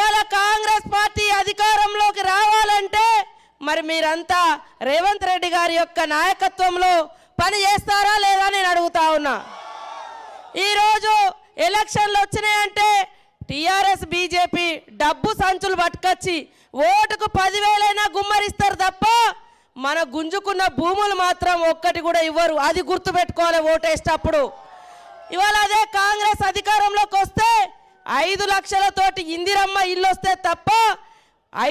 ఇవాళ కాంగ్రెస్ పార్టీ అధికారంలోకి రావాలంటే మరి మీరంతా రేవంత్ రెడ్డి గారి యొక్క నాయకత్వంలో పని చేస్తారా లేదా నేను అడుగుతా ఉన్నా ఈరోజు ఎలక్షన్లు వచ్చినాయంటే టీఆర్ఎస్ బీజేపీ డబ్బు సంచులు పట్టుకొచ్చి ఓటుకు పదివేలైనా గుమ్మరిస్తారు తప్ప మన గుంజుకున్న భూములు మాత్రం ఒక్కటి కూడా ఇవ్వరు అది గుర్తు పెట్టుకోవాలి ఓటేసేటప్పుడు ఇవాళ అదే కాంగ్రెస్ అధికారంలోకి వస్తే ఐదు లక్షలతోటి ఇందిరమ్మ ఇల్లు వస్తే తప్ప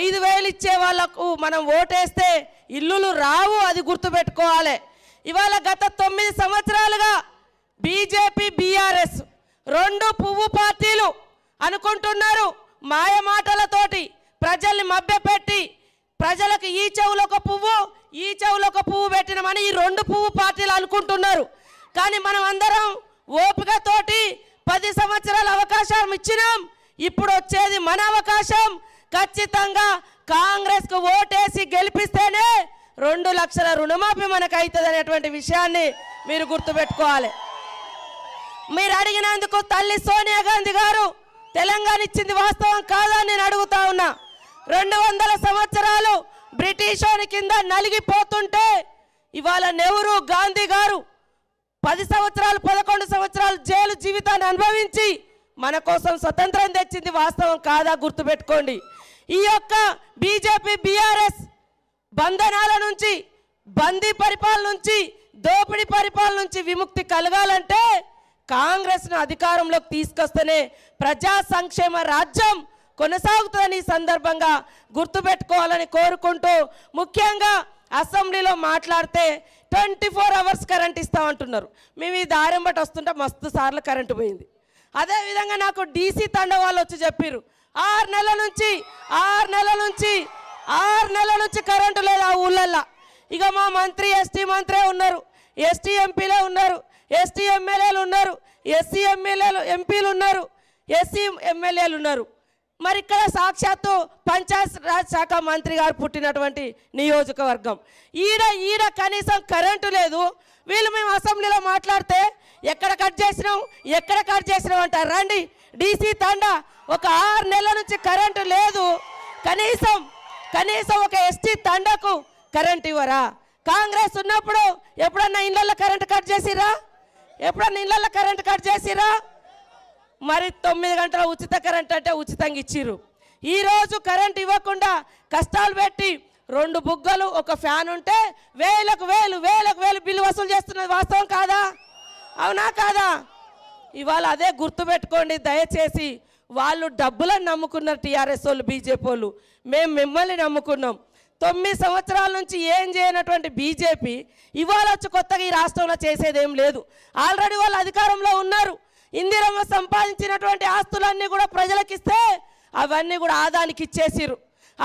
ఐదు వేలు ఇచ్చే వాళ్ళకు మనం ఓటేస్తే ఇల్లులు రావు అది గుర్తుపెట్టుకోవాలి ఇవాళ గత తొమ్మిది సంవత్సరాలుగా బీజేపీ బీఆర్ఎస్ రెండు పువ్వు పార్టీలు అనుకుంటున్నారు మాయ మాటలతోటి ప్రజల్ని మభ్యపెట్టి ప్రజలకు ఈ చెవులు ఒక పువ్వు ఈ చెవులు ఒక పువ్వు పెట్టినమని ఈ రెండు పువ్వు పార్టీలు అనుకుంటున్నారు కానీ మనం అందరం అవకాశాలు ఇచ్చినాం ఇప్పుడు వచ్చేది మన అవకాశం ఖచ్చితంగా కాంగ్రెస్కు ఓటేసి గెలిపిస్తేనే రెండు లక్షల రుణమాఫీ మనకు అవుతుంది అనేటువంటి విషయాన్ని మీరు గుర్తుపెట్టుకోవాలి మీరు అడిగినందుకు తల్లి సోనియా గాంధీ గారు తెలంగాణ ఇచ్చింది వాస్తవం కాదని నేను అడుగుతా ఉన్నా రెండు వందల సంవత్సరాలు బ్రిటిష్ కింద నలిగిపోతుంటే ఇవాళ నెహ్రూ గాంధీ గారు పది సంవత్సరాలు పదకొండు సంవత్సరాలు జైలు జీవితాన్ని అనుభవించి మన కోసం స్వతంత్రం తెచ్చింది వాస్తవం కాదా గుర్తుపెట్టుకోండి ఈ యొక్క బీజేపీ బీఆర్ఎస్ బంధనాల నుంచి బందీ పరిపాలన నుంచి దోపిడీ పరిపాలన నుంచి విముక్తి కలగాలంటే కాంగ్రెస్ను అధికారంలోకి తీసుకొస్తేనే ప్రజా సంక్షేమ రాజ్యం కొనసాగుతుందని ఈ సందర్భంగా గుర్తుపెట్టుకోవాలని కోరుకుంటూ ముఖ్యంగా అసెంబ్లీలో మాట్లాడితే ట్వంటీ ఫోర్ అవర్స్ కరెంట్ ఇస్తామంటున్నారు మేము ఈ దారెంబటి వస్తుంటే మస్తు సార్లు కరెంటు పోయింది అదేవిధంగా నాకు డీసీ తండ వాళ్ళు వచ్చి చెప్పారు ఆరు నెలల నుంచి ఆరు నెలల నుంచి ఆరు నెలల నుంచి కరెంటు లేదు ఆ ఊళ్ళల్లో ఇక మా మంత్రి ఎస్టీ మంత్రే ఉన్నారు ఎస్టీ ఎంపీలే ఉన్నారు ఎస్టీ ఎమ్మెల్యేలు ఉన్నారు ఎస్సీ ఎమ్మెల్యేలు ఎంపీలు ఉన్నారు ఎస్సీ ఎమ్మెల్యేలు ఉన్నారు మరి ఇక్కడ సాక్షాత్తు పంచాయత్ రాజ్ శాఖ మంత్రి గారు పుట్టినటువంటి నియోజకవర్గం ఈడ ఈడ కనీసం కరెంటు లేదు వీళ్ళు మేము అసెంబ్లీలో మాట్లాడితే ఎక్కడ కట్ చేసినావు ఎక్కడ కట్ చేసినావు అంటారు రండి డీసీ తండ ఒక ఆరు నెలల నుంచి కరెంటు లేదు కనీసం కనీసం ఒక ఎస్టీ తండకు కరెంట్ ఇవ్వరా కాంగ్రెస్ ఉన్నప్పుడు ఎప్పుడన్నా ఇళ్ళల్లో కరెంట్ కట్ చేసిరా ఎప్పుడన్నా ఇళ్ళల్లో కరెంట్ కట్ చేసిరా మరి తొమ్మిది గంటల ఉచిత కరెంట్ అంటే ఉచితంగా ఇచ్చిర్రు ఈరోజు కరెంట్ ఇవ్వకుండా కష్టాలు పెట్టి రెండు బుగ్గలు ఒక ఫ్యాన్ ఉంటే వేలకు వేలు వేలకు వేలు బిల్లు వసూలు చేస్తున్నది వాస్తవం కాదా అవునా కాదా ఇవాళ అదే గుర్తుపెట్టుకోండి దయచేసి వాళ్ళు డబ్బులను నమ్ముకున్నారు టీఆర్ఎస్ వాళ్ళు బీజేపీ వాళ్ళు మేము మిమ్మల్ని నమ్ముకున్నాం తొమ్మిది సంవత్సరాల నుంచి ఏం చేయనటువంటి బీజేపీ ఇవాళ వచ్చి కొత్తగా ఈ రాష్ట్రంలో చేసేదేం లేదు ఆల్రెడీ వాళ్ళు అధికారంలో ఉన్నారు ఇందిరమ్మ సంపాదించినటువంటి ఆస్తులన్నీ కూడా ప్రజలకిస్తే అవన్నీ కూడా ఆదానికి ఇచ్చేసిరు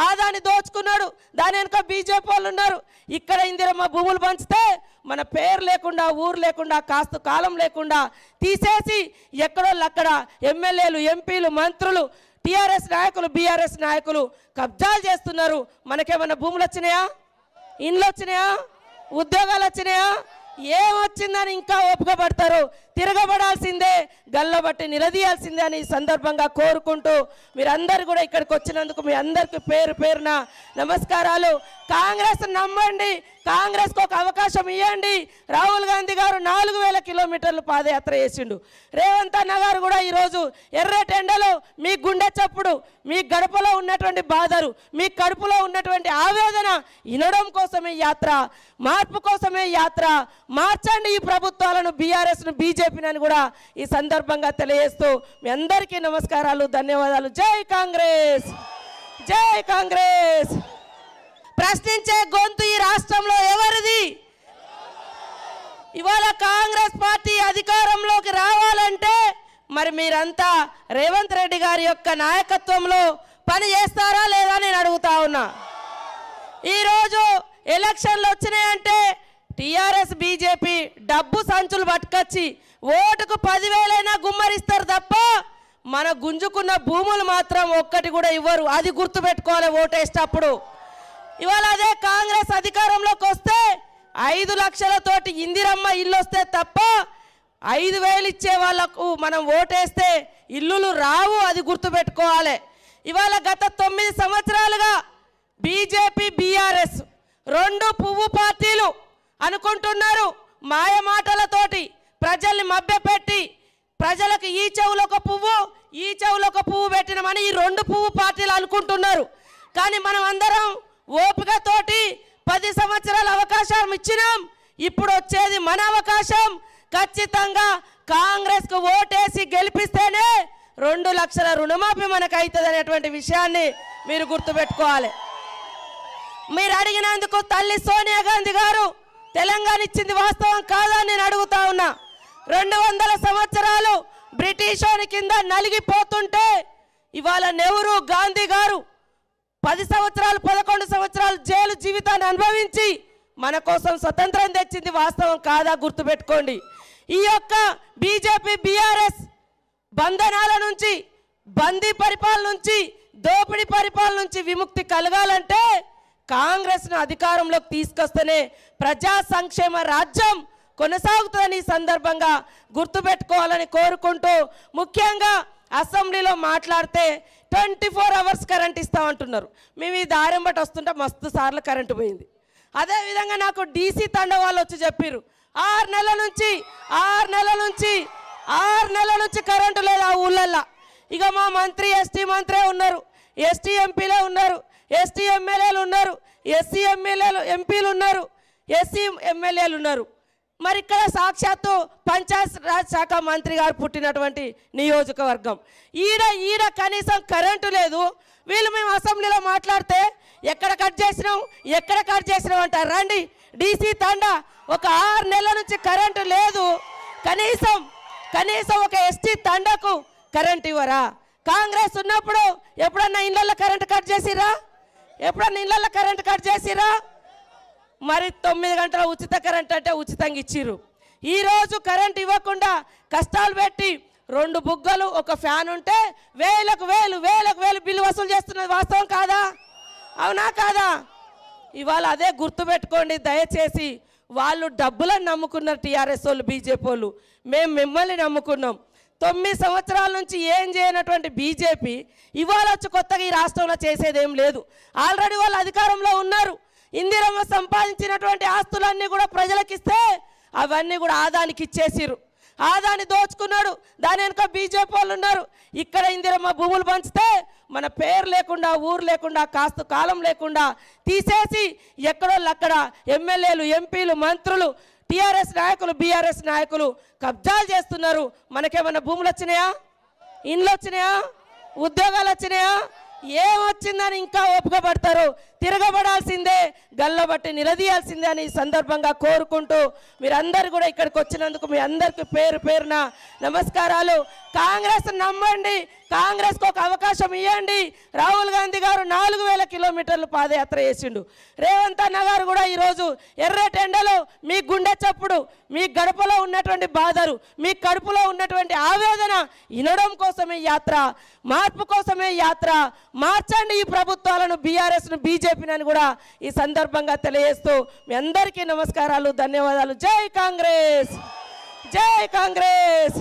ఆ దాన్ని దోచుకున్నాడు దాని వెనుక బీజేపీ వాళ్ళు ఉన్నారు ఇక్కడ ఇందిరమ్మ భూములు పంచితే మన పేరు లేకుండా ఊరు లేకుండా కాస్త కాలం లేకుండా తీసేసి ఎక్కడో అక్కడ ఎమ్మెల్యేలు ఎంపీలు మంత్రులు టీఆర్ఎస్ నాయకులు బీఆర్ఎస్ నాయకులు కబ్జాలు చేస్తున్నారు మనకేమైనా భూములు వచ్చినాయా ఇండ్లు వచ్చినాయా ఉద్యోగాలు వచ్చినాయా ఏమొచ్చిందని ఇంకా ఒప్పుకబడతారు తిరగబడాల్సిందే గల్లబట్టి నిలదీయాల్సిందే అని సందర్భంగా కోరుకుంటూ మీరందరూ కూడా ఇక్కడికి వచ్చినందుకు మీ అందరికీ పేరు పేరున నమస్కారాలు కాంగ్రెస్ నమ్మండి కాంగ్రెస్కు ఒక అవకాశం ఇవ్వండి రాహుల్ గాంధీ గారు నాలుగు వేల కిలోమీటర్లు పాదయాత్ర చేసిండు రేవంత్ అన్న గారు కూడా ఈరోజు ఎర్రటెండలో మీ గుండె చప్పుడు మీ గడపలో ఉన్నటువంటి బాధలు మీ కడుపులో ఉన్నటువంటి ఆవేదన వినడం కోసమే యాత్ర మార్పు కోసమే యాత్ర మార్చండి ఈ ప్రభుత్వాలను బీఆర్ఎస్ను బీజేపీని అని కూడా ఈ సందర్భంగా తెలియజేస్తూ మీ అందరికీ నమస్కారాలు ధన్యవాదాలు జై కాంగ్రెస్ జై కాంగ్రెస్ ప్రశ్నించే గొంతు ఈ రాష్ట్రంలో ఎవరిది ఇవాళ కాంగ్రెస్ పార్టీ అధికారంలోకి రావాలంటే మరి మీరంతా రేవంత్ రెడ్డి గారి యొక్క నాయకత్వంలో పని చేస్తారా లేదా నేను అడుగుతా ఉన్నా ఈరోజు ఎలక్షన్లు వచ్చినాయంటే టీఆర్ఎస్ బీజేపీ డబ్బు సంచులు పట్టుకొచ్చి ఓటుకు పదివేలైనా గుమ్మరిస్తారు తప్ప మన గుంజుకున్న భూములు మాత్రం ఒక్కటి కూడా ఇవ్వరు అది గుర్తుపెట్టుకోవాలి ఓటేసేటప్పుడు ఇవాళ అదే కాంగ్రెస్ అధికారంలోకి వస్తే ఐదు లక్షలతోటి ఇందిరమ్మ ఇల్లు వస్తే తప్ప ఐదు వేలు ఇచ్చే వాళ్లకు మనం ఓటేస్తే ఇల్లులు రావు అది గుర్తుపెట్టుకోవాలి ఇవాళ గత తొమ్మిది సంవత్సరాలుగా బీజేపీ బీఆర్ఎస్ రెండు పువ్వు పార్టీలు అనుకుంటున్నారు మాయ మాటలతోటి ప్రజల్ని మభ్యపెట్టి ప్రజలకు ఈ ఒక పువ్వు ఈ ఒక పువ్వు పెట్టినమని ఈ రెండు పువ్వు పార్టీలు అనుకుంటున్నారు కానీ మనం అందరం ఓపికతోటి పది సంవత్సరాల అవకాశం ఇచ్చినాం ఇప్పుడు వచ్చేది మన అవకాశం ఖచ్చితంగా కాంగ్రెస్కు ఓటేసి గెలిపిస్తేనే రెండు లక్షల రుణమాఫీ మనకు అవుతుంది అనేటువంటి విషయాన్ని మీరు గుర్తుపెట్టుకోవాలి మీరు అడిగినందుకు తల్లి సోనియా గాంధీ గారు తెలంగాణ ఇచ్చింది వాస్తవం కాదా నేను అడుగుతా ఉన్నా రెండు వందల సంవత్సరాలు బ్రిటిష్ వారి కింద నలిగిపోతుంటే ఇవాళ నెహ్రూ గాంధీ గారు పది సంవత్సరాలు పదకొండు సంవత్సరాలు జైలు జీవితాన్ని అనుభవించి మన కోసం స్వతంత్రం తెచ్చింది వాస్తవం కాదా గుర్తుపెట్టుకోండి ఈ యొక్క బీజేపీ బీఆర్ఎస్ బంధనాల నుంచి బందీ పరిపాలన నుంచి దోపిడీ పరిపాలన నుంచి విముక్తి కలగాలంటే కాంగ్రెస్ను అధికారంలోకి తీసుకొస్తేనే ప్రజా సంక్షేమ రాజ్యం కొనసాగుతుందని ఈ సందర్భంగా గుర్తుపెట్టుకోవాలని కోరుకుంటూ ముఖ్యంగా అసెంబ్లీలో మాట్లాడితే ట్వంటీ ఫోర్ అవర్స్ కరెంట్ ఇస్తామంటున్నారు మేము ఈ దారం బట్టి వస్తుంటే మస్తు సార్లు కరెంటు పోయింది అదేవిధంగా నాకు డీసీ తండ వాళ్ళు వచ్చి చెప్పారు ఆరు నెలల నుంచి ఆరు నెలల నుంచి ఆరు నెలల నుంచి కరెంటు లేదు ఆ ఊళ్ళల్లో ఇక మా మంత్రి ఎస్టీ మంత్రే ఉన్నారు ఎస్టీ ఎంపీలే ఉన్నారు ఎస్టీ ఎమ్మెల్యేలు ఉన్నారు ఎస్సీ ఎమ్మెల్యేలు ఎంపీలు ఉన్నారు ఎస్సీ ఎమ్మెల్యేలు ఉన్నారు మరి ఇక్కడ సాక్షాత్తు పంచాయత్ రాజ్ శాఖ మంత్రి గారు పుట్టినటువంటి నియోజకవర్గం ఈడ ఈడ కనీసం కరెంటు లేదు వీళ్ళు మేము అసెంబ్లీలో మాట్లాడితే ఎక్కడ కట్ చేసినాం ఎక్కడ కట్ చేసినాం అంటారు రండి డీసీ తండ ఒక ఆరు నెలల నుంచి కరెంటు లేదు కనీసం కనీసం ఒక ఎస్టీ తండకు కరెంట్ ఇవ్వరా కాంగ్రెస్ ఉన్నప్పుడు ఎప్పుడన్నా ఇళ్ళల్లో కరెంటు కట్ చేసిరా ఎప్పుడన్నా ఇళ్ళల్లో కరెంటు కట్ చేసిరా మరి తొమ్మిది గంటల ఉచిత కరెంట్ అంటే ఉచితంగా ఇచ్చిర్రు ఈరోజు కరెంట్ ఇవ్వకుండా కష్టాలు పెట్టి రెండు బుగ్గలు ఒక ఫ్యాన్ ఉంటే వేలకు వేలు వేలకు వేలు బిల్లు వసూలు చేస్తున్నది వాస్తవం కాదా అవునా కాదా ఇవాళ అదే గుర్తుపెట్టుకోండి దయచేసి వాళ్ళు డబ్బులను నమ్ముకున్నారు టీఆర్ఎస్ వాళ్ళు బీజేపీ వాళ్ళు మేము మిమ్మల్ని నమ్ముకున్నాం తొమ్మిది సంవత్సరాల నుంచి ఏం చేయనటువంటి బీజేపీ ఇవాళ వచ్చి కొత్తగా ఈ రాష్ట్రంలో చేసేదేం లేదు ఆల్రెడీ వాళ్ళు అధికారంలో ఉన్నారు ఇందిరమ్మ సంపాదించినటువంటి ఆస్తులన్నీ కూడా ప్రజలకిస్తే అవన్నీ కూడా ఆదానికి ఇచ్చేసిరు ఆదాన్ని దోచుకున్నాడు దాని వెనుక బీజేపీ వాళ్ళు ఉన్నారు ఇక్కడ ఇందిరమ్మ భూములు పంచితే మన పేరు లేకుండా ఊరు లేకుండా కాస్త కాలం లేకుండా తీసేసి అక్కడ ఎమ్మెల్యేలు ఎంపీలు మంత్రులు టీఆర్ఎస్ నాయకులు బీఆర్ఎస్ నాయకులు కబ్జాలు చేస్తున్నారు మనకేమైనా భూములు వచ్చినాయా ఇండ్లు వచ్చినాయా ఉద్యోగాలు వచ్చినాయా ఏమొచ్చిందని ఇంకా ఒప్పుకోబడతారు తిరగబడాల్సిందే గల్లబట్టి నిలదీయాల్సిందే అని సందర్భంగా కోరుకుంటూ మీరందరూ కూడా ఇక్కడికి వచ్చినందుకు మీ అందరికీ పేరు పేరున నమస్కారాలు కాంగ్రెస్ నమ్మండి కాంగ్రెస్కు ఒక అవకాశం ఇవ్వండి రాహుల్ గాంధీ గారు నాలుగు వేల కిలోమీటర్లు పాదయాత్ర చేసిండు రేవంత్ అన్న గారు కూడా ఈరోజు ఎర్రటెండలో మీ గుండె చప్పుడు మీ గడపలో ఉన్నటువంటి బాధలు మీ కడుపులో ఉన్నటువంటి ఆవేదన వినడం కోసమే యాత్ర మార్పు కోసమే యాత్ర మార్చండి ఈ ప్రభుత్వాలను బీఆర్ఎస్ను బీజేపీ చెప్పినని కూడా ఈ సందర్భంగా తెలియజేస్తూ మీ అందరికీ నమస్కారాలు ధన్యవాదాలు జై కాంగ్రెస్ జై కాంగ్రెస్